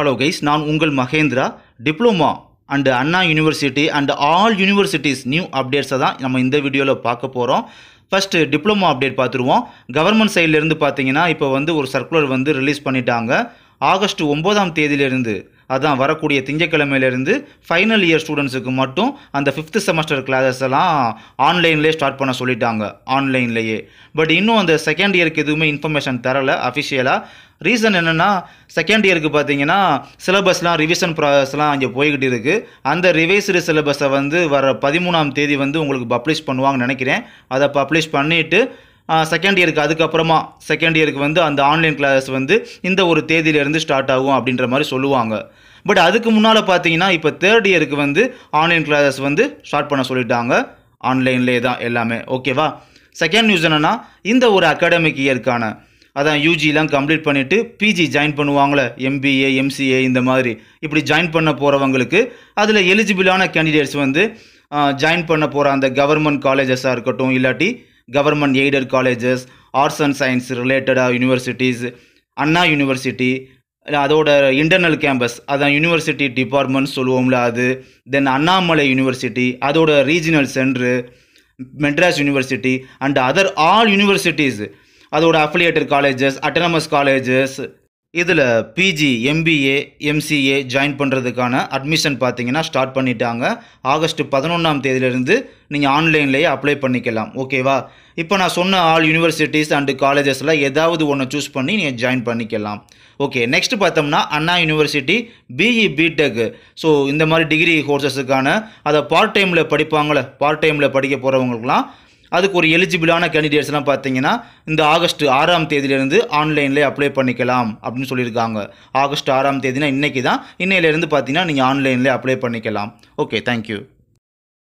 hello guys நான் உங்கள் Mahendra diploma and Anna university and all universities new அப்டேட்ஸை தான் நம்ம இந்த வீடியோவில் பார்க்க போகிறோம் ஃபஸ்ட்டு டிப்ளமோ அப்டேட் பார்த்துருவோம் கவர்மெண்ட் சைட்லேருந்து பார்த்தீங்கன்னா இப்போ வந்து ஒரு சர்க்குலர் வந்து ரிலீஸ் பண்ணிட்டாங்க ஆகஸ்ட் ஒம்போதாம் தேதியிலேருந்து அதான் வரக்கூடிய திங்கக்கிழமையிலேருந்து ஃபைனல் இயர் ஸ்டூடெண்ட்ஸுக்கு மட்டும் அந்த ஃபிஃப்த்து செமஸ்டர் கிளாஸஸ் எல்லாம் ஆன்லைன்லேயே ஸ்டார்ட் பண்ண சொல்லிட்டாங்க ஆன்லைன்லேயே பட் இன்னும் அந்த செகண்ட் இயருக்கு எதுவுமே இன்ஃபர்மேஷன் தரலை அஃபிஷியலாக ரீசன் என்னென்னா செகண்ட் இயருக்கு பார்த்தீங்கன்னா சிலபஸ்லாம் ரிவிஷன் ப்ராசஸ்லாம் அங்கே போய்கிட்டு இருக்குது அந்த ரிவைஸ்டு சிலபஸை வந்து வர பதிமூணாம் தேதி வந்து உங்களுக்கு பப்ளிஷ் பண்ணுவாங்கன்னு நினைக்கிறேன் அதை பப்ளிஷ் பண்ணிவிட்டு செகண்ட் இயருக்கு அதுக்கப்புறமா செகண்ட் இயருக்கு வந்து அந்த ஆன்லைன் கிளாஸ் வந்து இந்த ஒரு தேதியிலேருந்து ஸ்டார்ட் ஆகும் அப்படின்ற மாதிரி சொல்லுவாங்க பட் அதுக்கு முன்னால் பார்த்தீங்கன்னா இப்போ தேர்ட் இயருக்கு வந்து ஆன்லைன் கிளாஸஸ் வந்து ஸ்டார்ட் பண்ண சொல்லிட்டாங்க ஆன்லைன்லேயே தான் எல்லாமே ஓகேவா செகண்ட் நியூஸ் என்னென்னா இந்த ஒரு அகாடமிக் இயருக்கான அதான் யூஜிலாம் கம்ப்ளீட் பண்ணிவிட்டு பிஜி ஜாயின் பண்ணுவாங்களே எம்பிஏ எம்சிஏ இந்த மாதிரி இப்படி ஜாயின் பண்ண போகிறவங்களுக்கு அதில் எலிஜிபிளான கேண்டிடேட்ஸ் வந்து ஜாயின் பண்ண போகிற அந்த கவர்மெண்ட் காலேஜஸாக இருக்கட்டும் இல்லாட்டி government aided colleges arts and science ரிலேட்டடாக யூனிவர்சிட்டிஸ் அண்ணா யூனிவர்சிட்டி அதோட இன்டர்னல் கேம்பஸ் அதான் யூனிவர்சிட்டி டிபார்ட்மெண்ட் சொல்லுவோம்ல அது தென் அண்ணாமலை யூனிவர்சிட்டி அதோட regional centre Madras university and other all universities அதோட அஃபிலியேட்டட் காலேஜஸ் அட்டனமஸ் காலேஜஸ் இதில் பிஜி எம்பிஏ எம்சிஏ ஜாயின் பண்ணுறதுக்கான அட்மிஷன் பார்த்தீங்கன்னா ஸ்டார்ட் பண்ணிட்டாங்க ஆகஸ்ட் பதினொன்றாம் தேதியிலிருந்து நீங்கள் ஆன்லைன்லேயே அப்ளை பண்ணிக்கலாம் ஓகேவா இப்போ நான் சொன்ன ஆல் யூனிவர்சிட்டிஸ் அண்டு காலேஜஸில் ஏதாவது ஒன்று சூஸ் பண்ணி நீங்கள் ஜாயின் பண்ணிக்கலாம் ஓகே நெக்ஸ்ட் பார்த்தோம்னா Anna university BE BTech so இந்த மாதிரி டிகிரி கோர்சஸுக்கான அதை பார்ட் டைமில் படிப்பாங்களே பார்ட் டைமில் படிக்க போகிறவங்களுக்குலாம் அதுக்கு ஒரு எலிஜிபிளான கேண்டிடேட்ஸ்லாம் பார்த்தீங்கன்னா இந்த ஆகஸ்ட் ஆறாம் தேதியிலேருந்து ஆன்லைனில் அப்ளை பண்ணிக்கலாம் அப்படின்னு சொல்லியிருக்காங்க ஆகஸ்ட் ஆறாம் தேதினா இன்றைக்கி தான் இன்னையிலேருந்து பார்த்தீங்கன்னா நீங்கள் ஆன்லைனில் அப்ளை பண்ணிக்கலாம் ஓகே தேங்க்யூ